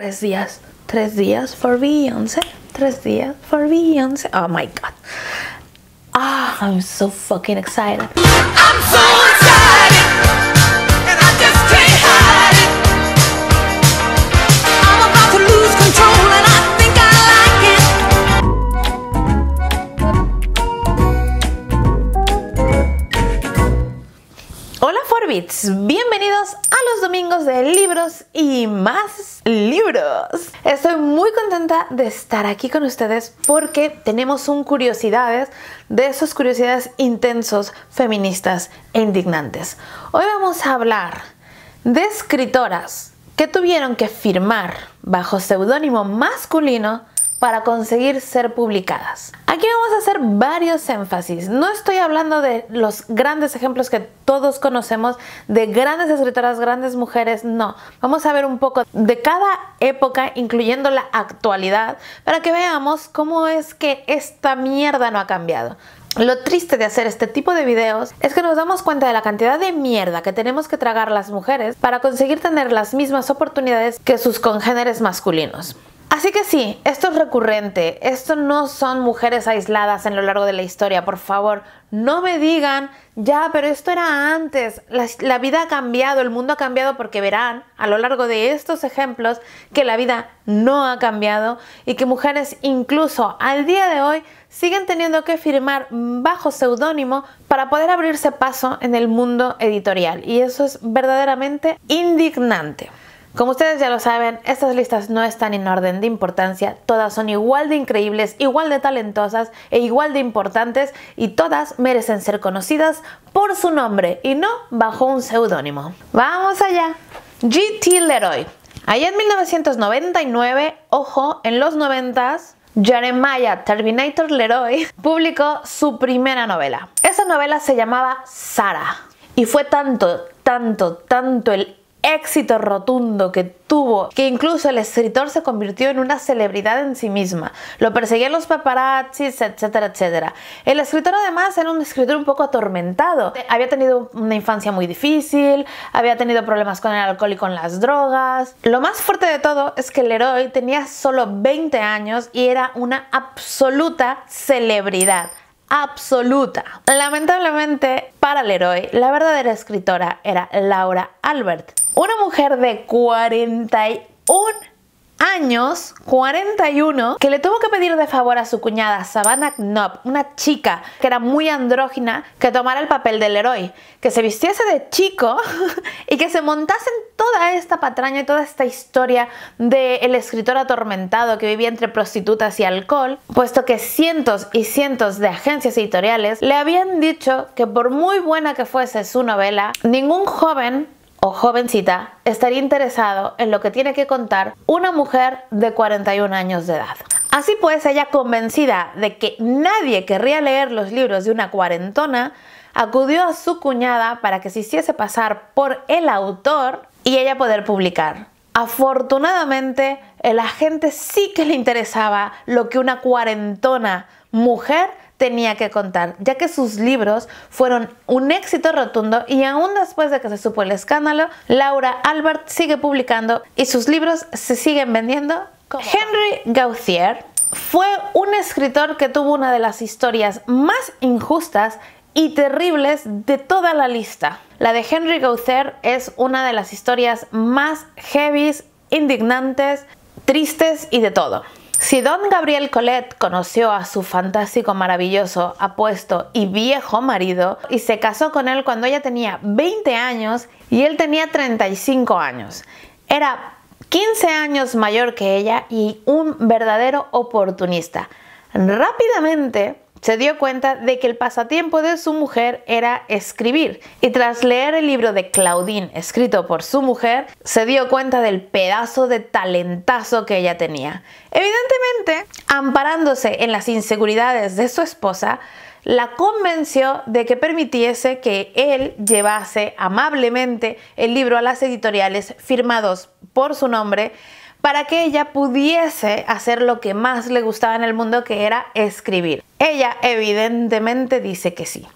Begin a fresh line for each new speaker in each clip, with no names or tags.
tres días. Tres días for Beyoncé. Tres días for Beyoncé. Oh my god. Ah, I'm so fucking excited. I'm so excited. Hola Forbits, bienvenidos a los domingos de libros y más libros. Estoy muy contenta de estar aquí con ustedes porque tenemos un curiosidades, de esas curiosidades intensos, feministas e indignantes. Hoy vamos a hablar de escritoras que tuvieron que firmar bajo seudónimo masculino para conseguir ser publicadas. Aquí vamos a hacer varios énfasis. No estoy hablando de los grandes ejemplos que todos conocemos, de grandes escritoras, grandes mujeres, no. Vamos a ver un poco de cada época, incluyendo la actualidad, para que veamos cómo es que esta mierda no ha cambiado. Lo triste de hacer este tipo de videos es que nos damos cuenta de la cantidad de mierda que tenemos que tragar las mujeres para conseguir tener las mismas oportunidades que sus congéneres masculinos. Así que sí, esto es recurrente, esto no son mujeres aisladas en lo largo de la historia, por favor, no me digan, ya, pero esto era antes, la, la, vida ha cambiado, el mundo ha cambiado porque verán a lo largo de estos ejemplos que la vida no ha cambiado y que mujeres incluso al día de hoy siguen teniendo que firmar bajo seudónimo para poder abrirse paso en el mundo editorial y eso es verdaderamente indignante. Como ustedes ya lo saben, estas listas no están en orden de importancia, todas son igual de increíbles, igual de talentosas e igual de importantes y todas merecen ser conocidas por su nombre y no bajo un seudónimo. Vamos allá. GT Leroy. Allá en 1999, ojo, en los 90s, Jeremiah Terminator Leroy publicó su primera novela. Esa novela se llamaba Sara y fue tanto, tanto, tanto el éxito rotundo que tuvo, que incluso el escritor se convirtió en una celebridad en sí misma. Lo perseguían los paparazzis, etcétera, etcétera. El escritor además era un escritor un poco atormentado. Había tenido una infancia muy difícil, había tenido problemas con el alcohol y con las drogas. Lo más fuerte de todo es que Leroy tenía solo 20 años y era una absoluta celebridad absoluta. Lamentablemente para Leroy, la verdadera escritora era Laura Albert. Una mujer de 41 años, 41, que le tuvo que pedir de favor a su cuñada Savannah Knopp, una chica que era muy andrógina, que tomara el papel del héroe, que se vistiese de chico y que se montase en toda esta patraña y toda esta historia del escritor atormentado que vivía entre prostitutas y alcohol, puesto que cientos y cientos de agencias editoriales le habían dicho que por muy buena que fuese su novela, ningún joven o jovencita estaría interesado en lo que tiene que contar una mujer de 41 años de edad. Así pues, ella convencida de que nadie querría leer los libros de una cuarentona, acudió a su cuñada para que se hiciese pasar por el autor y ella poder publicar. Afortunadamente, el agente sí que le interesaba lo que una cuarentona mujer tenía que contar, ya que sus libros fueron un éxito rotundo y aún después de que se supo el escándalo, Laura Albert sigue publicando y sus libros se siguen vendiendo. Henry Gauthier fue un escritor que tuvo una de las historias más injustas y terribles de toda la lista. La de Henry Gauthier es una de las historias más heavies, indignantes, tristes y de todo. Si don Gabriel Colet conoció a su fantástico, maravilloso, apuesto y viejo marido y se casó con él cuando ella tenía 20 años y él tenía 35 años, era 15 años mayor que ella y un verdadero oportunista. Rápidamente se dio cuenta de que el pasatiempo de su mujer era escribir y tras leer el libro de Claudine escrito por su mujer, se dio cuenta del pedazo de talentazo que ella tenía. Evidentemente, amparándose en las inseguridades de su esposa, la convenció de que permitiese que él llevase amablemente el libro a las editoriales firmados por su nombre para que ella pudiese hacer lo que más le gustaba en el mundo, que era escribir. Ella evidentemente dice que sí.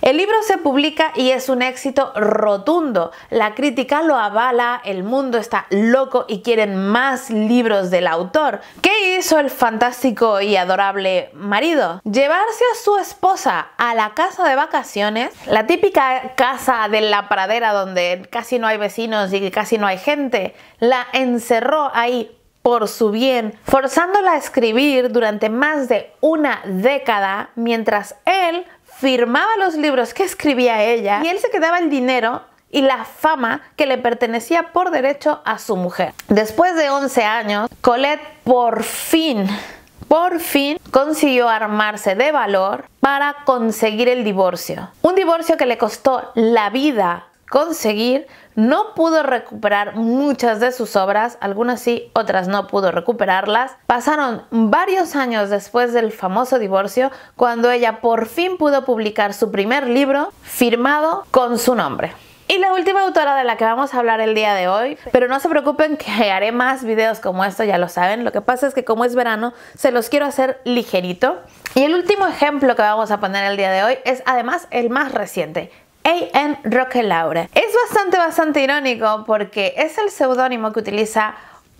El libro se publica y es un éxito rotundo. La crítica lo avala, el mundo está loco y quieren más libros del autor. ¿Qué hizo el fantástico y adorable marido? Llevarse a su esposa a la casa de vacaciones, la típica casa de la pradera donde casi no hay vecinos y casi no hay gente, la encerró ahí por su bien, forzándola a escribir durante más de una década mientras él firmaba los libros que escribía ella y él se quedaba el dinero y la fama que le pertenecía por derecho a su mujer. Después de 11 años, Colette por fin, por fin consiguió armarse de valor para conseguir el divorcio. Un divorcio que le costó la vida conseguir. No pudo recuperar muchas de sus obras, algunas sí, otras no pudo recuperarlas. Pasaron varios años después del famoso divorcio cuando ella por fin pudo publicar su primer libro firmado con su nombre. Y la última autora de la que vamos a hablar el día de hoy, pero no se preocupen que haré más videos como esto, ya lo saben, lo que pasa es que como es verano, se los quiero hacer ligerito. Y el último ejemplo que vamos a poner el día de hoy es además el más reciente, es bastante, bastante irónico porque es el seudónimo que utiliza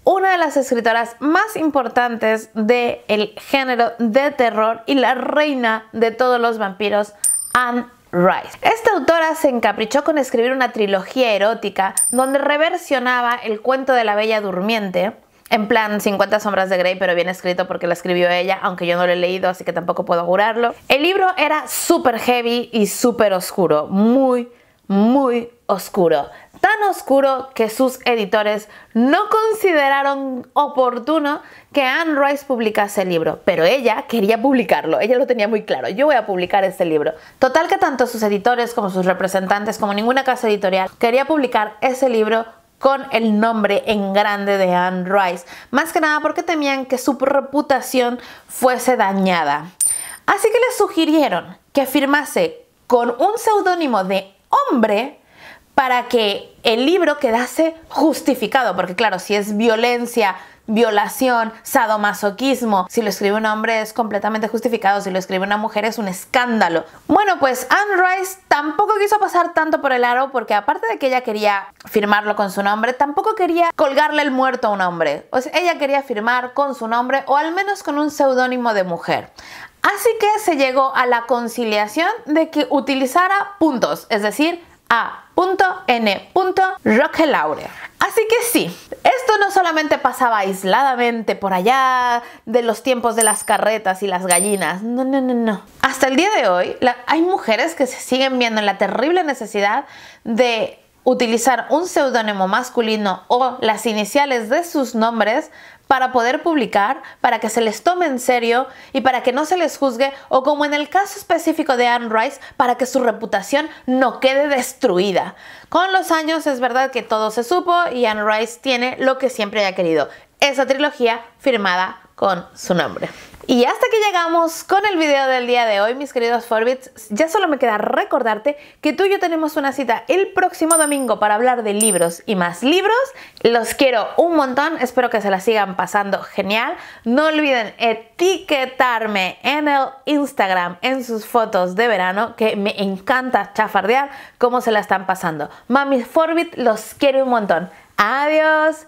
una de las escritoras más importantes del género de terror y la reina de todos los vampiros, Anne Rice. Esta autora se encaprichó con escribir una trilogía erótica donde reversionaba el cuento de la Bella Durmiente, en plan 50 sombras de Grey, pero bien escrito porque lo escribió ella, aunque yo no lo he leído, así que tampoco puedo jurarlo. El libro era súper heavy y súper oscuro, muy, muy oscuro. Tan oscuro que sus editores no consideraron oportuno que Anne Rice publicase el libro, pero ella quería publicarlo, ella lo tenía muy claro, yo voy a publicar este libro. Total que tanto sus editores como sus representantes, como ninguna casa editorial, quería publicar ese libro con el nombre en grande de Anne Rice, más que nada porque temían que su reputación fuese dañada. Así que le sugirieron que firmase con un seudónimo de hombre para que el libro quedase justificado, porque claro, si es violencia, violación, sadomasoquismo. Si lo escribe un hombre es completamente justificado, si lo escribe una mujer es un escándalo. Bueno, pues Anne Rice tampoco quiso pasar tanto por el aro porque aparte de que ella quería firmarlo con su nombre, tampoco quería colgarle el muerto a un hombre. O sea, ella quería firmar con su nombre o al menos con un seudónimo de mujer. Así que se llegó a la conciliación de que utilizara puntos, es decir, a Así que sí, esto no solamente pasaba aisladamente por allá de los tiempos de las carretas y las gallinas, no, no, no, no. Hasta el día de hoy hay mujeres que se siguen viendo en la terrible necesidad de utilizar un seudónimo masculino o las iniciales de sus nombres para poder publicar, para que se les tome en serio y para que no se les juzgue o como en el caso específico de Anne Rice, para que su reputación no quede destruida. Con los años es verdad que todo se supo y Anne Rice tiene lo que siempre haya querido, esa trilogía firmada con su nombre. Y hasta que llegamos con el video del día de hoy, mis queridos Forbits, ya solo me queda recordarte que tú y yo tenemos una cita el próximo domingo para hablar de libros y más libros. Los quiero un montón, espero que se la sigan pasando genial. No olviden etiquetarme en el Instagram en sus fotos de verano, que me encanta chafardear cómo se la están pasando. Mami Forbit, los quiero un montón. Adiós.